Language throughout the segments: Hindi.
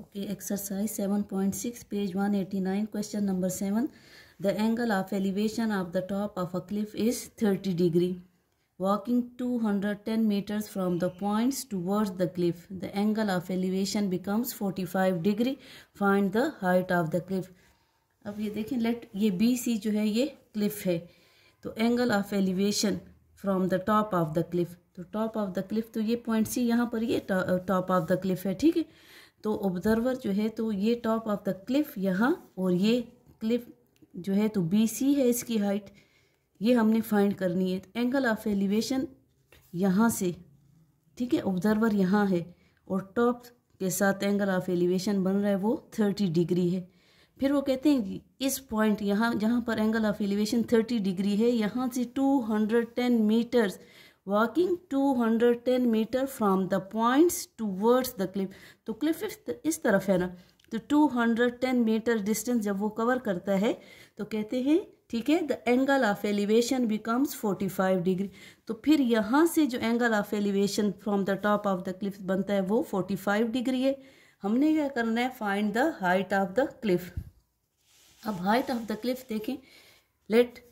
Okay exercise seven point six page one eighty nine question number seven the angle of elevation of the top of a cliff is thirty degree walking two hundred metres from the from two points the cliff the angle of elevation becomes forty five degree find the height of the cliff अब ये देखें लेट ये बी सी जो है ये क्लिफ है तो angle of elevation from the top of the cliff तो टॉप ऑफ द क्लिफ तो ये पॉइंट सी यहाँ पर ये टॉप ऑफ द क्लिफ है ठीक है तो ऑब्जर्वर जो है तो ये टॉप ऑफ द क्लिफ यहाँ और ये क्लिफ जो है तो बी सी है इसकी हाइट ये हमने फाइंड करनी है एंगल ऑफ एलिवेशन यहाँ से ठीक है ऑब्जर्वर यहाँ है और टॉप के साथ एंगल ऑफ एलिवेशन बन रहा है वो थर्टी डिग्री है फिर वो कहते हैं कि इस पॉइंट यहाँ जहाँ पर angle of elevation thirty degree है यहाँ से two hundred ten metres hundred 210 metre from the points towards the cliff तो क्लिफ इस तरफ है ना तो 210 मीटर डिस्टेंस जब वो कवर करता है तो कहते हैं ठीक है the angle of elevation becomes 45 degree तो फिर यहाँ से जो angle of elevation from the top of the cliff बनता है वो 45 डिग्री है हमने क्या करना है find the height of the cliff अब हाइट ऑफ द क्लिफ देखें let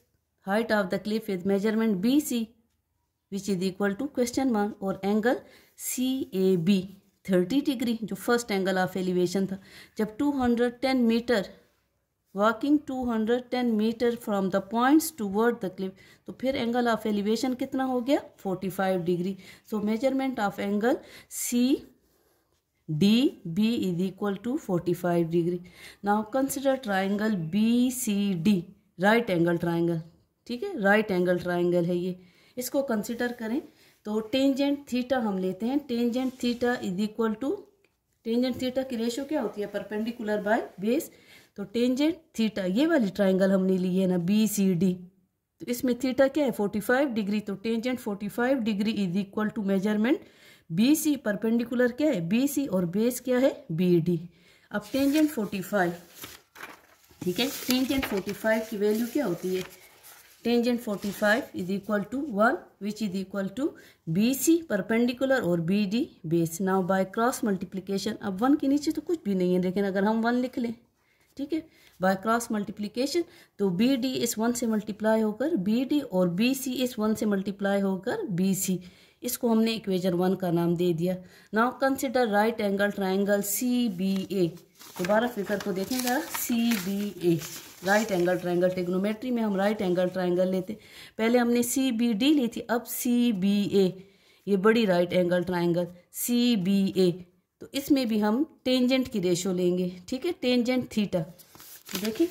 height of the cliff is measurement B C which is equal to question one और angle C A B thirty degree जो फर्स्ट एंगल ऑफ एलिवेशन था जब two hundred ten metre walking two hundred ten metre from the points ward the cliff तो फिर एंगल ऑफ एलिवेशन कितना हो गया forty five degree so measurement of angle C D B is equal to forty five degree now consider triangle B C D right angle triangle ठीक है राइट एंगल ट्राइंगल है ये इसको कंसिडर करें तो टेंजेंट थीटा हम लेते हैं tangent theta is equal to tangent theta की रेशो क्या होती है परपेंडिकुलर बाय बेस तो टेंजेंट थीटा ये वाली ट्राइंगल हमने ली है ना बी सी डी तो इसमें थीटा क्या है फोर्टी फाइव डिग्री तो tangent forty five degree is equal to measurement B C perpendicular क्या है बी सी और बेस क्या है बी डी अब टेंजेंट फोर्टी फाइव ठीक है टेंजेंट फोर्टी फाइव की वैल्यू क्या होती है tangent 45 is equal to 1 which is equal to BC perpendicular or BD base. Now by cross multiplication अब 1 के नीचे तो कुछ भी नहीं है लेकिन अगर हम 1 लिख लें ठीक है बाय क्रॉस मल्टीप्लीकेशन तो बी डी इस वन से मल्टीप्लाई होकर बी डी और बी सी इस वन से मल्टीप्लाई होकर बी सी इसको हमने इक्वेजन वन का नाम दे दिया now consider right angle triangle C B A दोबारा फिगर को देखें ज़रा C B A right angle triangle trigonometry में हम राइट एंगल ट्राइंगल लेते पहले हमने सी बी डी ली थी अब सी बी ए ये बड़ी right angle triangle C B A तो इसमें भी हम टेंजेंट की रेशो लेंगे ठीक है टेंजेंट थीटा तो देखिए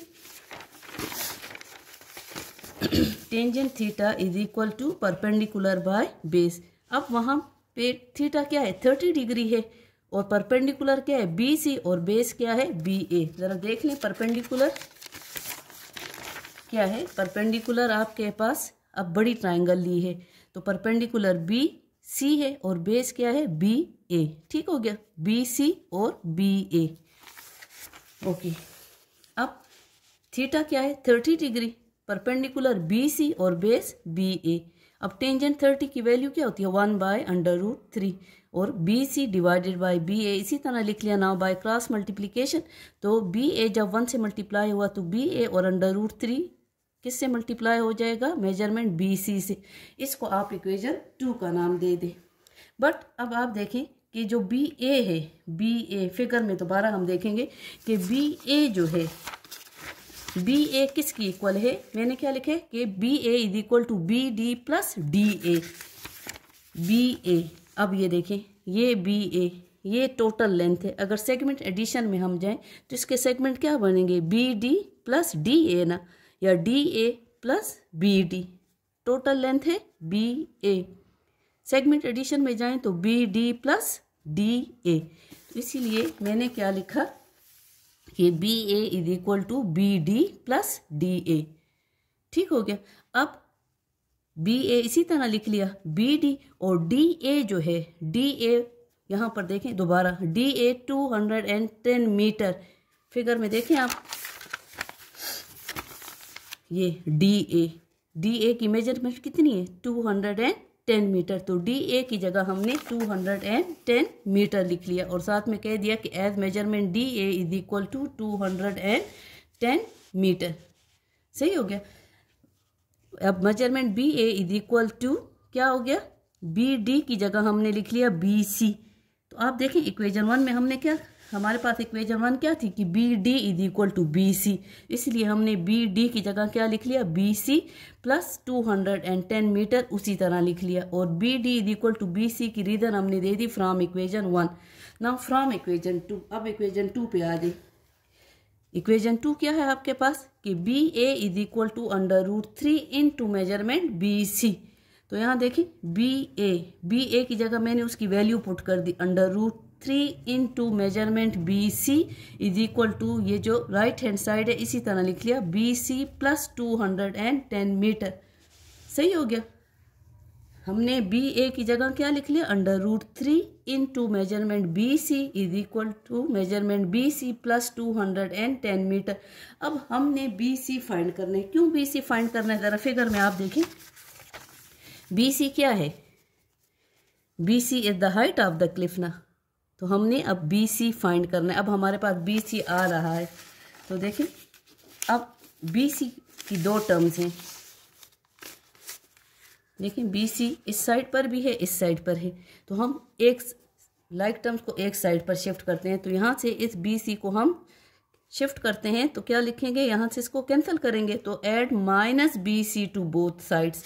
tangent theta is equal to perpendicular by base अब वहाँ पे थीटा क्या है थर्टी डिग्री है और परपेंडिकुलर क्या है बी सी और बेस क्या है बी ए जरा देख लें परपेंडिकुलर क्या है परपेंडिकुलर आपके पास अब बड़ी ट्राइंगल ली है तो परपेंडिकुलर बी सी है और बेस क्या है बी ए ठीक हो गया बी सी और बी ए ओके अब थीटा क्या है thirty degree perpendicular B C और बेस बी ए अब टेंजेंट थर्टी की वैल्यू क्या होती है one by under root three और B C divided by B A इसी तरह लिख लिया नाउ बाय क्रॉस मल्टीप्लीकेशन तो बी ए जब वन से मल्टीप्लाई हुआ तो बी ए और अंडर रूट थ्री किस से मल्टीप्लाई हो जाएगा मेजरमेंट बी सी से इसको आप इक्वेजन टू का नाम दे दें बट अब आप देखें कि जो बी ए है बी ए फिगर में दोबारा हम देखेंगे कि बी ए जो है बी ए किसकी इक्वल है मैंने क्या लिखे कि B A is equal to B D plus D A B A अब ये देखें ये बी ए ये टोटल लेंथ है अगर सेगमेंट एडिशन में हम जाएं तो इसके सेगमेंट क्या बनेंगे B D plus D A ना या D A plus B D total length है बी ए सेगमेंट एडिशन में जाएं तो B D plus D A इसीलिए मैंने क्या लिखा कि B A is equal to B D plus D A ठीक हो गया अब बी ए इसी तरह लिख लिया बी डी और डी ए जो है डी ए यहाँ पर देखें दोबारा D A two hundred and ten metre figure में देखें आप ये डी ए डी ए की मेजरमेंट कितनी है two hundred and ten metre तो डी ए की जगह हमने two hundred and ten metre लिख लिया और साथ में कह दिया कि as measurement D A is equal to two hundred and ten metre सही हो गया अब measurement B A is equal to क्या हो गया बी डी की जगह हमने लिख लिया बी सी तो आप देखें इक्वेजन वन में हमने क्या हमारे पास इक्वेजन वन क्या थी कि B D is equal to B C इसलिए हमने बी डी की जगह क्या लिख लिया B C plus two hundred and ten metre उसी तरह लिख लिया और B D is equal to B C की रीज़न हमने दे दी फ्राम इक्वेजन वन ना फ्राम इक्वेजन टू अब इक्वेजन टू पे आ जाए इक्वेजन टू क्या है आपके पास कि B A is equal to under root three into measurement B C तो यहाँ देखिए बी ए बी ए की जगह मैंने उसकी वैल्यू पुट कर दी under root three into measurement B C is equal to ये जो राइट हैंड साइड है इसी तरह लिख लिया B C plus two hundred and ten metre सही हो गया हमने बी ए की जगह क्या लिख लिया under root three into measurement B C is equal to measurement B C plus two hundred and ten metre अब हमने बी सी फाइंड करने क्यों बी सी फाइंड करना है जरा फिगर में आप देखें बी सी क्या है B C is the height of the cliff ना तो हमने अब बी सी फाइंड करना है अब हमारे पास बी सी आ रहा है तो देखें अब बी सी की दो टर्म्स हैं देखें बी सी इस साइड पर भी है इस साइड पर है तो हम एक लाइक like टर्म्स को एक साइड पर शिफ्ट करते हैं तो यहाँ से इस बी सी को हम शिफ्ट करते हैं तो क्या लिखेंगे यहाँ से इसको कैंसिल करेंगे तो add minus B C to both sides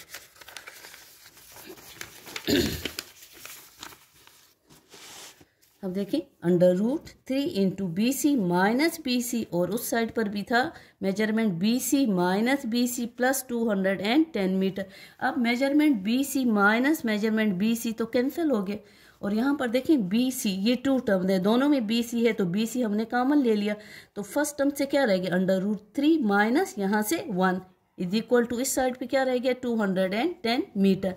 अब देखें under root three into B C minus B C और उस साइड पर भी था measurement B C minus B C plus two hundred and ten metre अब measurement B C minus measurement B C तो कैंसिल हो गया और यहाँ पर देखें बी सी ये टू टर्म है दोनों में बी सी है तो बी सी हमने कॉमन ले लिया तो फर्स्ट टर्म से क्या रहेगा अंडर रूट थ्री माइनस यहाँ से वन इज इक्वल टू इस साइड पर क्या रहेगा two hundred and ten metre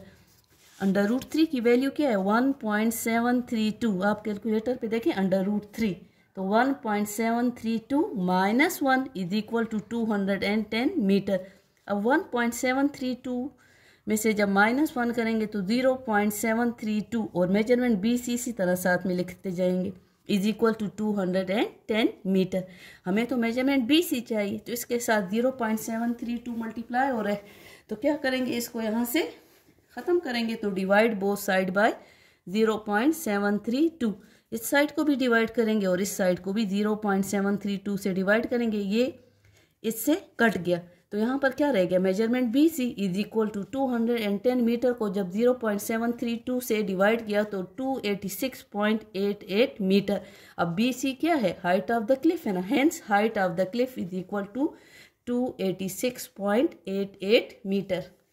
under root three की वैल्यू क्या है one point seven three two आप कैलकुलेटर पे देखें अंडर रूट थ्री तो one point seven three two minus one is equal to two hundred and ten metre अब one point seven three two में से जब माइनस वन करेंगे तो zero point seven three to और मेजरमेंट बी सी इसी तरह साथ में लिखते जाएंगे is equal to two hundred and ten metre हमें तो मेजरमेंट बी सी चाहिए तो इसके साथ zero point seven three two multiply हो रहा है तो क्या करेंगे इसको यहाँ से ख़त्म करेंगे तो divide both side by zero point seven three two इस साइड को भी डिवाइड करेंगे और इस साइड को भी zero point seven three two से डिवाइड करेंगे ये इससे कट गया तो यहाँ पर क्या रह गया measurement B C is equal to two hundred and ten metre को जब zero point seven three two से डिवाइड किया तो two eighty six point eight eight metre अब बी सी क्या है हाइट ऑफ द क्लिफ है ना hence height of the cliff is equal to two eighty six point eight eight metre